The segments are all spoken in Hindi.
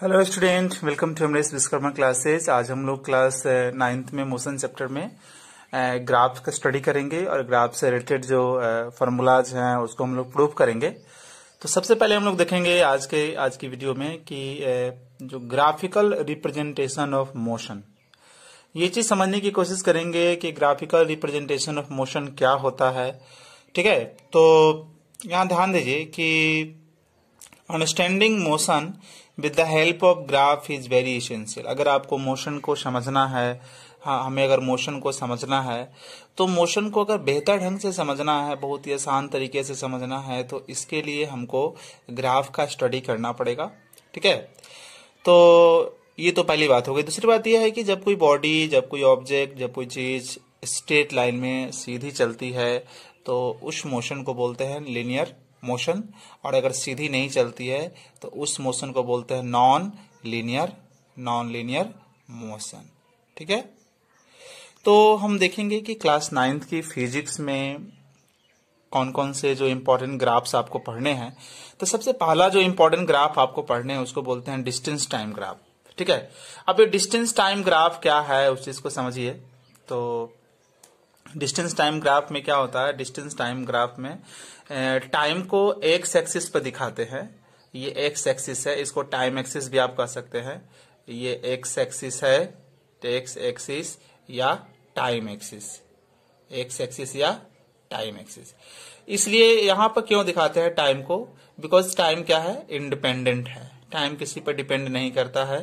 हेलो स्टूडेंट वेलकम टू हमरे विश्वकर्मा क्लासेस आज हम लोग क्लास नाइन्थ uh, में मोशन चैप्टर में ग्राफ uh, का स्टडी करेंगे और ग्राफ से रिलेटेड जो फॉर्मूलाज uh, हैं उसको हम लोग प्रूव करेंगे तो सबसे पहले हम लोग देखेंगे आज के आज की वीडियो में कि जो ग्राफिकल रिप्रेजेंटेशन ऑफ मोशन ये चीज समझने की कोशिश करेंगे कि ग्राफिकल रिप्रेजेंटेशन ऑफ मोशन क्या होता है ठीक है तो यहाँ ध्यान दीजिए कि understanding motion with the help of graph is very essential अगर आपको मोशन को समझना है हाँ, हमें अगर मोशन को समझना है तो मोशन को अगर बेहतर ढंग से समझना है बहुत ही आसान तरीके से समझना है तो इसके लिए हमको ग्राफ का स्टडी करना पड़ेगा ठीक है तो ये तो पहली बात हो गई दूसरी बात यह है कि जब कोई बॉडी जब कोई ऑब्जेक्ट जब कोई चीज स्ट्रेट लाइन में सीधी चलती है तो उस मोशन को बोलते हैं लिनियर मोशन और अगर सीधी नहीं चलती है तो उस मोशन को बोलते हैं non linear non linear motion ठीक है तो हम देखेंगे कि क्लास नाइन्थ की फिजिक्स में कौन कौन से जो इम्पोर्टेंट ग्राफ्स आपको पढ़ने हैं तो सबसे पहला जो इम्पोर्टेंट ग्राफ आपको पढ़ने हैं उसको बोलते हैं डिस्टेंस टाइम ग्राफ ठीक है अब ये डिस्टेंस टाइम ग्राफ क्या है उस चीज को समझिए तो डिस्टेंस टाइम ग्राफ में क्या होता है डिस्टेंस टाइम ग्राफ में टाइम को एक सेक्सिस पर दिखाते हैं ये एक्स एक्सिस है इसको टाइम एक्सिस भी आप कह सकते हैं ये एक्स एक्सिस है एक्स एक्सिस या टाइम एक्सिस एक सेक्सिस या टाइम एक्सिस इसलिए यहां पर क्यों दिखाते हैं टाइम को बिकॉज टाइम क्या है इंडिपेंडेंट है टाइम किसी पर डिपेंड नहीं करता है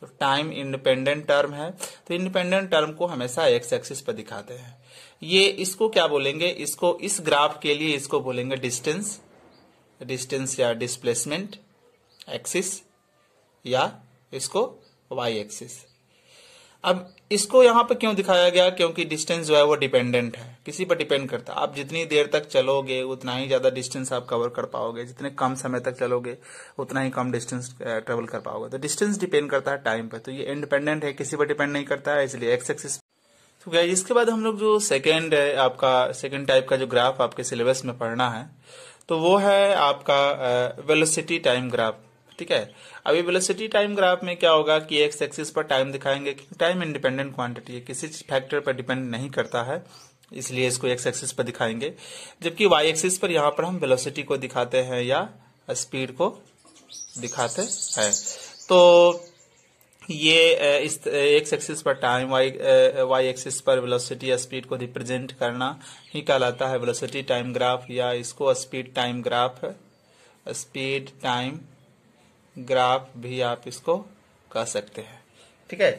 तो टाइम इंडिपेंडेंट टर्म है तो इंडिपेंडेंट टर्म को हमेशा एक्स एक्सिस पर दिखाते हैं ये इसको क्या बोलेंगे इसको इस ग्राफ के लिए इसको बोलेंगे डिस्टेंस डिस्टेंस या डिस्प्लेसमेंट एक्सिस या इसको वाई एक्सिस अब इसको यहां पर क्यों दिखाया गया क्योंकि डिस्टेंस जो है वो डिपेंडेंट है किसी पर डिपेंड करता है आप जितनी देर तक चलोगे उतना ही ज्यादा डिस्टेंस आप कवर कर पाओगे जितने कम समय तक चलोगे उतना ही कम डिस्टेंस ट्रेवल कर पाओगे तो डिस्टेंस डिपेंड करता है टाइम पर तो ये इंडिपेंडेंट है किसी पर डिपेंड नहीं करता है इसलिए एक्स एक्सिस तो गाइज इसके बाद हम लोग जो सेकेंड है आपका सेकेंड टाइप का जो ग्राफ आपके सिलेबस में पढ़ना है तो वो है आपका वेलोसिटी टाइम ग्राफ ठीक है अभी वेलोसिटी टाइम ग्राफ में क्या होगा कि एक्स एक्सिस पर टाइम दिखाएंगे टाइम इंडिपेंडेंट क्वांटिटी है किसी फैक्टर पर डिपेंड नहीं करता है इसलिए इसको एक्स एक्सिस पर दिखाएंगे जबकि वाई एक्सिस पर यहाँ पर हम वेलोसिटी को दिखाते हैं या स्पीड को दिखाते हैं तो ये इस एक्स एक्सिस पर टाइम वाई वाई एक्सिस पर वेलोसिटी या स्पीड को रिप्रेजेंट करना ही कहलाता है वेलोसिटी टाइम ग्राफ या इसको speed time graph speed time graph भी आप इसको कह सकते हैं ठीक है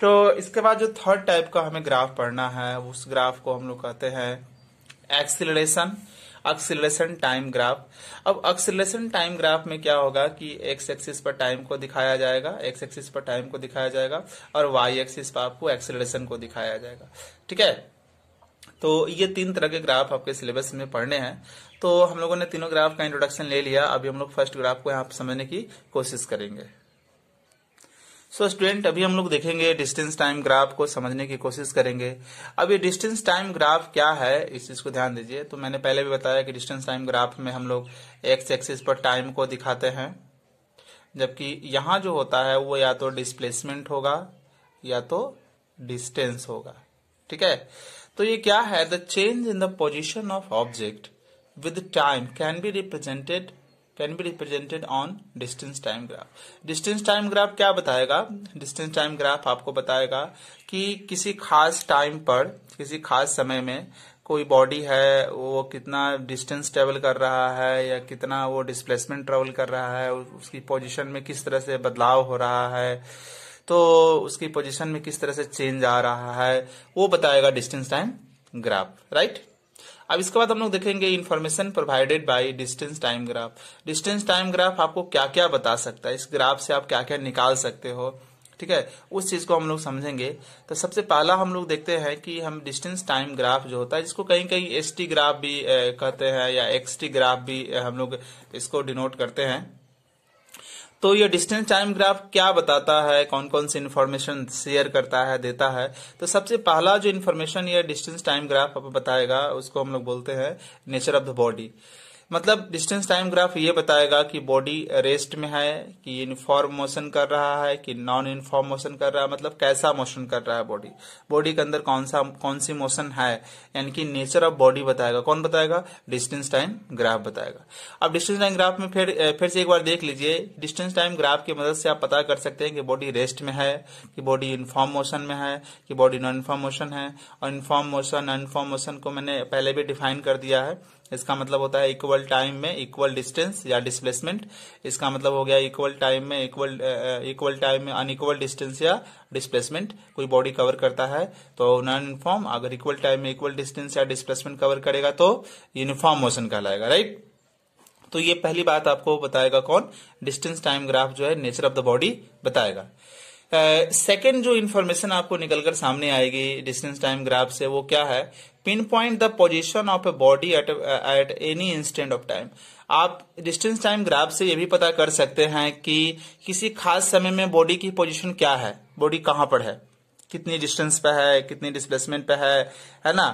तो इसके बाद जो थर्ड टाइप का हमें ग्राफ पढ़ना है उस ग्राफ को हम लोग कहते हैं एक्सिलरेशन एक्सिलेशन टाइम ग्राफ अब एक्सिलेशन टाइम ग्राफ में क्या होगा कि एक्स एक्सिस पर टाइम को दिखाया जाएगा एक्स एक्सिस पर टाइम को दिखाया जाएगा और वाई एक्सिस पर आपको एक्सिलेशन को दिखाया जाएगा ठीक है तो ये तीन तरह के ग्राफ आपके सिलेबस में पढ़ने हैं तो हम लोगों ने तीनों ग्राफ का इंट्रोडक्शन ले लिया अभी हम लोग फर्स्ट ग्राफ को यहाँ समझने की कोशिश करेंगे सो so, स्टूडेंट अभी हम लोग देखेंगे डिस्टेंस टाइम ग्राफ को समझने की कोशिश करेंगे अब ये डिस्टेंस टाइम ग्राफ क्या है इस चीज को ध्यान दीजिए तो मैंने पहले भी बताया कि डिस्टेंस टाइम ग्राफ में हम लोग एक्स एक्सिस पर टाइम को दिखाते हैं जबकि यहां जो होता है वो या तो डिस्प्लेसमेंट होगा या तो डिस्टेंस होगा ठीक है तो ये क्या है the change in the position of object with time can be represented can be represented on distance time graph distance time graph क्या बताएगा डिस्टेंस टाइम ग्राफ आपको बताएगा कि किसी खास टाइम पर किसी खास समय में कोई बॉडी है वो कितना डिस्टेंस ट्रेवल कर रहा है या कितना वो डिस्प्लेसमेंट ट्रेवल कर रहा है उसकी पोजिशन में किस तरह से बदलाव हो रहा है तो उसकी पोजिशन में किस तरह से चेंज आ रहा है वो बताएगा डिस्टेंस टाइम ग्राफ राइट अब इसके बाद हम लोग देखेंगे information provided by distance time graph distance time graph आपको क्या क्या बता सकता है इस ग्राफ से आप क्या क्या निकाल सकते हो ठीक है उस चीज को हम लोग समझेंगे तो सबसे पहला हम लोग देखते हैं कि हम डिस्टेंस टाइम ग्राफ जो होता है जिसको कहीं कहीं एस ग्राफ भी कहते हैं या एक्स ग्राफ भी हम लोग इसको डिनोट करते हैं तो ये डिस्टेंस टाइम ग्राफ क्या बताता है कौन कौन सी इन्फॉर्मेशन शेयर करता है देता है तो सबसे पहला जो इन्फॉर्मेशन ये डिस्टेंस टाइम ग्राफ बताएगा उसको हम लोग बोलते हैं नेचर ऑफ द बॉडी मतलब डिस्टेंस टाइम ग्राफ ये बताएगा कि बॉडी रेस्ट में है कि यूनिफॉर्म मोशन कर रहा है कि नॉन यूनिफॉर्म मोशन कर रहा है मतलब कैसा मोशन कर रहा है बॉडी बॉडी के अंदर कौन सा कौन सी मोशन है यानी कि नेचर ऑफ बॉडी बताएगा कौन बताएगा डिस्टेंस टाइम ग्राफ बताएगा अब डिस्टेंस टाइम ग्राफ में फिर फिर से एक बार देख लीजिए डिस्टेंस टाइम ग्राफ की मदद से आप पता कर सकते हैं कि बॉडी रेस्ट में है कि बॉडी इनफॉर्म मोशन में है कि बॉडी नॉन इनफॉर्म मोशन है और इनफॉर्म मोशन अनफॉर्म मोशन को मैंने पहले भी डिफाइन कर दिया है इसका मतलब होता है इक्वल टाइम में इक्वल डिस्टेंस या डिस्प्लेसमेंट इसका मतलब हो गया इक्वल टाइम में इक्वल इक्वल टाइम में अनइक्वल डिस्टेंस या डिस्प्लेसमेंट कोई बॉडी कवर करता है तो नॉन यूनिफॉर्म अगर इक्वल टाइम में इक्वल डिस्टेंस या डिस्प्लेसमेंट कवर करेगा तो यूनिफॉर्म मोशन कहलाएगा राइट तो ये पहली बात आपको बताएगा कौन डिस्टेंस टाइम ग्राफ जो है नेचर ऑफ द बॉडी बताएगा सेकेंड uh, जो इन्फॉर्मेशन आपको निकलकर सामने आएगी डिस्टेंस टाइम ग्राफ से वो क्या है pinpoint the position of a body at at any instant of time आप डिस्टेंस टाइम ग्राफ से यह भी पता कर सकते हैं कि किसी खास समय में बॉडी की पोजीशन क्या है बॉडी कहाँ पर है कितनी डिस्टेंस पे है कितनी डिस्प्लेसमेंट पे है है ना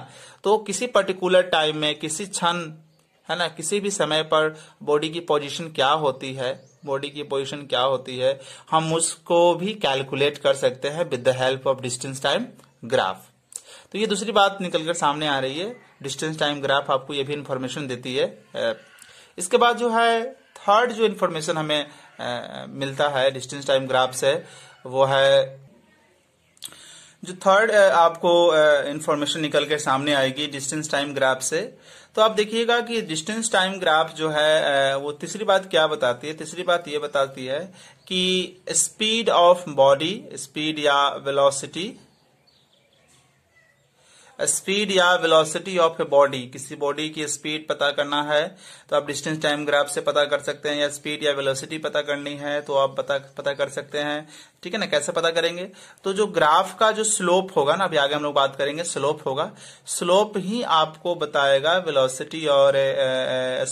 तो किसी पर्टिकुलर टाइम में किसी क्षण है ना किसी भी समय पर बॉडी की पोजीशन क्या होती है बॉडी की पोजीशन क्या होती है हम उसको भी कैलकुलेट कर सकते हैं with the help of distance time graph तो ये दूसरी बात निकलकर सामने आ रही है डिस्टेंस टाइम ग्राफ आपको ये भी इन्फॉर्मेशन देती है इसके बाद जो है थर्ड जो इन्फॉर्मेशन हमें आ, मिलता है डिस्टेंस टाइम ग्राफ से वो है जो थर्ड आपको इन्फॉर्मेशन निकल के सामने आएगी डिस्टेंस टाइम ग्राफ से तो आप देखिएगा कि डिस्टेंस टाइम ग्राफ जो है वो तीसरी बात क्या बताती है तीसरी बात ये बताती है कि स्पीड ऑफ बॉडी स्पीड या वेलोसिटी स्पीड या वेलोसिटी ऑफ ए बॉडी किसी बॉडी की स्पीड पता करना है तो आप डिस्टेंस टाइम ग्राफ से पता कर सकते हैं या स्पीड या वेलोसिटी पता करनी है तो आप पता पता कर सकते हैं ठीक है ना कैसे पता करेंगे तो जो ग्राफ का जो स्लोप होगा ना अभी आगे हम लोग बात करेंगे स्लोप होगा स्लोप ही आपको बताएगा वेलोसिटी और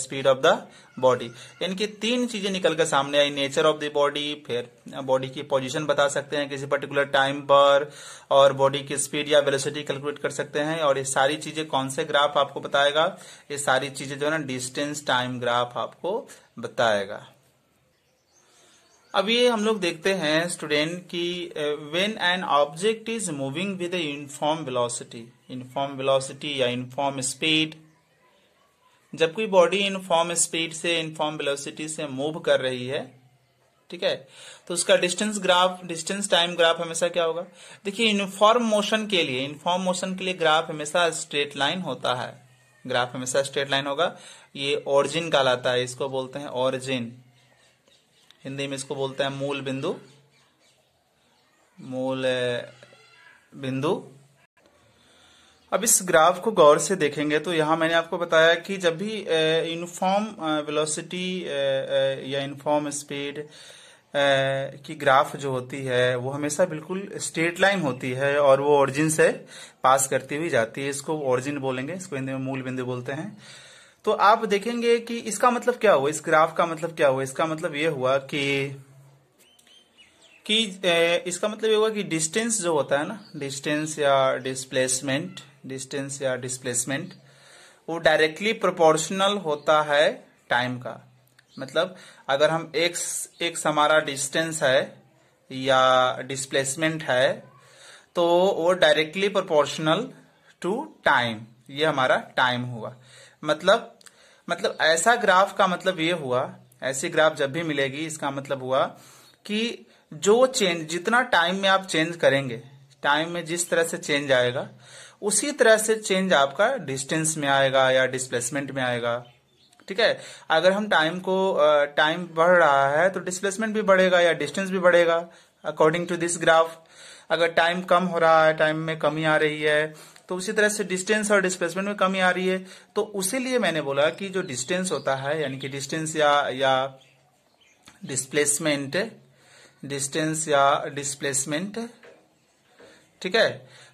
स्पीड ऑफ द बॉडी इनकी तीन चीजें निकल कर सामने आई नेचर ऑफ द बॉडी फिर बॉडी की पोजीशन बता सकते हैं किसी पर्टिकुलर टाइम पर और बॉडी की स्पीड या वेलोसिटी कैलकुलेट कर सकते हैं और ये सारी चीजें कौन से ग्राफ आपको बताएगा ये सारी चीजें जो है ना डिस्टेंस टाइम ग्राफ आपको बताएगा अब ये हम लोग देखते हैं स्टूडेंट की when an object is moving with uniform velocity uniform velocity या यूनिफॉर्म स्पीड जब कोई बॉडी इनफॉर्म स्पीड से इनफॉर्म वेलोसिटी से मूव कर रही है ठीक है तो उसका distance graph distance time graph हमेशा क्या होगा देखिए यूनिफॉर्म मोशन के लिए इनफॉर्म मोशन के लिए ग्राफ हमेशा स्ट्रेट लाइन होता है ग्राफ हमेशा स्ट्रेट लाइन होगा ये ओरिजिन कहलाता है इसको बोलते हैं ओरिजिन हिंदी में इसको बोलते हैं मूल बिंदु मूल बिंदु अब इस ग्राफ को गौर से देखेंगे तो यहां मैंने आपको बताया कि जब भी यूनिफॉर्म वेलोसिटी या यूनिफॉर्म स्पीड की ग्राफ जो होती है वो हमेशा बिल्कुल स्ट्रेट लाइन होती है और वो ओरिजिन से पास करती हुई जाती है इसको ओरिजिन बोलेंगे इसको हिंदी में मूल बिंदु बोलते हैं तो आप देखेंगे कि इसका मतलब क्या हुआ इस ग्राफ का मतलब क्या हुआ इसका मतलब ये हुआ कि कि इसका मतलब ये हुआ कि डिस्टेंस जो होता है ना डिस्टेंस या डिस्प्लेसमेंट डिस्टेंस या डिस्प्लेसमेंट वो डायरेक्टली प्रोपोर्शनल होता है टाइम का मतलब अगर हम एक एक्स हमारा डिस्टेंस है या डिस्प्लेसमेंट है तो वो डायरेक्टली प्रोपोर्शनल टू टाइम ये हमारा टाइम हुआ मतलब मतलब ऐसा ग्राफ का मतलब ये हुआ ऐसी ग्राफ जब भी मिलेगी इसका मतलब हुआ कि जो चेंज जितना टाइम में आप चेंज करेंगे टाइम में जिस तरह से चेंज आएगा उसी तरह से चेंज आपका डिस्टेंस में आएगा या डिस्प्लेसमेंट में आएगा ठीक है अगर हम टाइम को टाइम बढ़ रहा है तो डिस्प्लेसमेंट भी बढ़ेगा या डिस्टेंस भी बढ़ेगा अकॉर्डिंग टू दिस ग्राफ अगर टाइम कम हो रहा है टाइम में कमी आ रही है तो उसी तरह से डिस्टेंस और डिस्प्लेसमेंट में कमी आ रही है तो उसी लिए मैंने बोला कि जो डिस्टेंस होता है यानी कि डिस्टेंस या या डिस्प्लेसमेंट डिस्टेंस या डिस्प्लेसमेंट ठीक है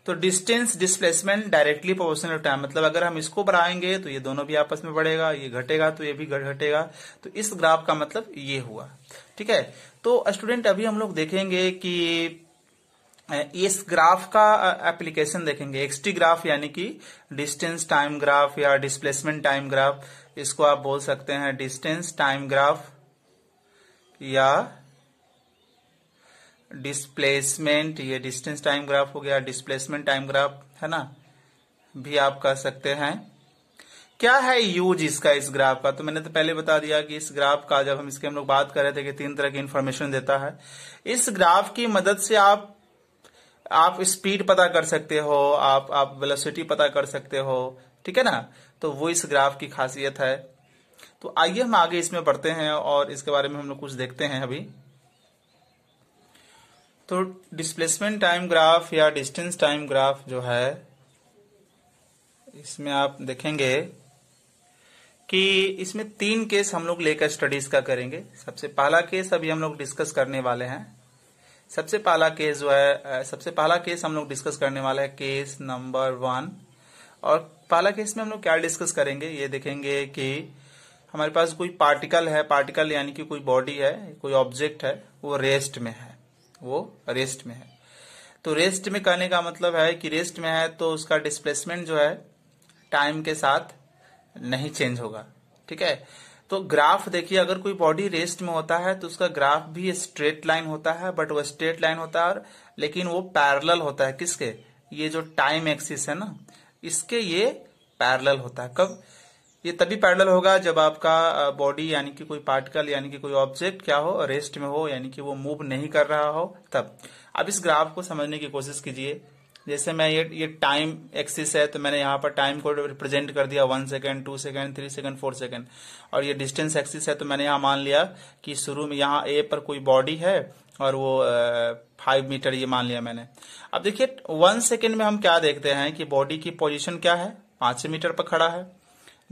तो distance displacement directly proportional time मतलब अगर हम इसको बढ़ाएंगे तो ये दोनों भी आपस में बढ़ेगा ये घटेगा तो ये भी घटेगा तो इस ग्राफ का मतलब ये हुआ ठीक है तो स्टूडेंट अभी हम लोग देखेंगे कि इस ग्राफ का एप्लीकेशन देखेंगे एक्सटी ग्राफ यानी कि डिस्टेंस टाइम ग्राफ या डिस्प्लेसमेंट टाइम ग्राफ इसको आप बोल सकते हैं डिस्टेंस टाइम ग्राफ या डिस्प्लेसमेंट ये डिस्टेंस टाइम ग्राफ हो गया डिस्प्लेसमेंट टाइम ग्राफ है ना भी आप कह सकते हैं क्या है यूज इसका इस ग्राफ का तो मैंने तो पहले बता दिया कि इस ग्राफ का जब हम इसके हम लोग बात कर रहे थे कि तीन तरह की इंफॉर्मेशन देता है इस ग्राफ की मदद से आप आप स्पीड पता कर सकते हो आप आप वेलोसिटी पता कर सकते हो ठीक है ना तो वो इस ग्राफ की खासियत है तो आइए हम आगे इसमें बढ़ते हैं और इसके बारे में हम लोग कुछ देखते हैं अभी तो डिस्प्लेसमेंट टाइम ग्राफ या डिस्टेंस टाइम ग्राफ जो है इसमें आप देखेंगे कि इसमें तीन केस हम लोग लेकर स्टडीज का करेंगे सबसे पहला केस अभी हम लोग डिस्कस करने वाले हैं सबसे पहला केस जो है सबसे पहला केस हम लोग डिस्कस करने वाला है केस नंबर वन और पहला केस में हम लोग क्या डिस्कस करेंगे ये देखेंगे कि हमारे पास कोई पार्टिकल है पार्टिकल यानी कि कोई बॉडी है कोई ऑब्जेक्ट है वो रेस्ट में है वो रेस्ट में है तो रेस्ट में कहने का मतलब है कि रेस्ट में है तो उसका डिस्प्लेसमेंट जो है टाइम के साथ नहीं चेंज होगा ठीक है तो ग्राफ देखिए अगर कोई बॉडी रेस्ट में होता है तो उसका ग्राफ भी स्ट्रेट लाइन होता है बट वो स्ट्रेट लाइन होता है और लेकिन वो पैरल होता है किसके ये जो टाइम एक्सिस है ना इसके ये पैरल होता है कब ये तभी पैरेलल होगा जब आपका बॉडी यानी कि कोई पार्टिकल यानी कि कोई ऑब्जेक्ट क्या हो रेस्ट में हो यानी कि वो मूव नहीं कर रहा हो तब अब इस ग्राफ को समझने की कोशिश कीजिए जैसे मैं ये ये टाइम एक्सिस है तो मैंने यहाँ पर टाइम को रिप्रेजेंट कर दिया one second two second three second four second और ये डिस्टेंस एक्सिस है तो मैंने यहाँ मान लिया कि शुरू में यहाँ ए पर कोई बॉडी है और वो फाइव मीटर ये मान लिया मैंने अब देखिए वन सेकेंड में हम क्या देखते हैं कि बॉडी की पोजिशन क्या है पांच मीटर पर खड़ा है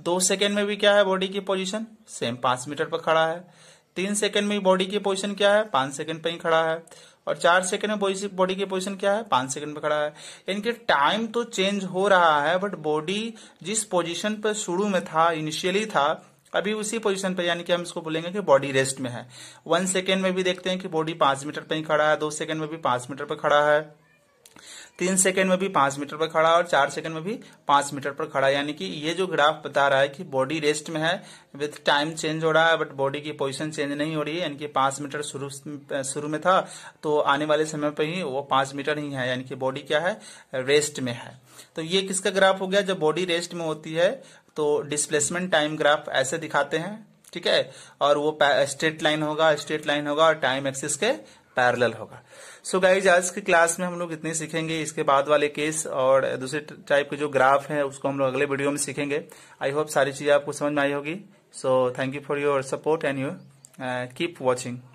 दो सेकेंड में भी क्या है बॉडी की पोजिशन सेम पांच मीटर पर खड़ा है तीन सेकेंड में बॉडी की पोजिशन क्या है पांच सेकेंड पर ही खड़ा है और चार सेकंड में बॉडी की पोजीशन क्या है पांच सेकंड में खड़ा है इनके टाइम तो चेंज हो रहा है बट बॉडी जिस पोजीशन पर शुरू में था इनिशियली था अभी उसी पोजीशन पर यानी कि हम इसको बोलेंगे कि बॉडी रेस्ट में है वन सेकंड में भी देखते हैं कि बॉडी पांच मीटर पे ही खड़ा है दो सेकंड में भी पांच मीटर पर खड़ा है तीन सेकंड में भी पांच मीटर पर खड़ा और चार सेकंड में भी पांच मीटर पर खड़ा यानी कि ये जो ग्राफ बता रहा है कि बॉडी रेस्ट में है विथ टाइम चेंज हो रहा है बट बॉडी की पोजिशन चेंज नहीं हो रही है यानी कि पांच मीटर शुरू शुरू में था तो आने वाले समय पर ही वो पांच मीटर ही है यानी कि बॉडी क्या है रेस्ट में है तो ये किसका ग्राफ हो गया जब बॉडी रेस्ट में होती है तो डिस्प्लेसमेंट टाइम ग्राफ ऐसे दिखाते हैं ठीक है और वो स्ट्रेट लाइन होगा स्ट्रेट लाइन होगा और टाइम एक्सिस के पैरेलल होगा सो so गाइज आज की क्लास में हम लोग इतने सीखेंगे इसके बाद वाले केस और दूसरे टाइप के जो ग्राफ है उसको हम लोग अगले वीडियो में सीखेंगे आई होप सारी चीजें आपको समझ में आई होगी so thank you for your support and your keep watching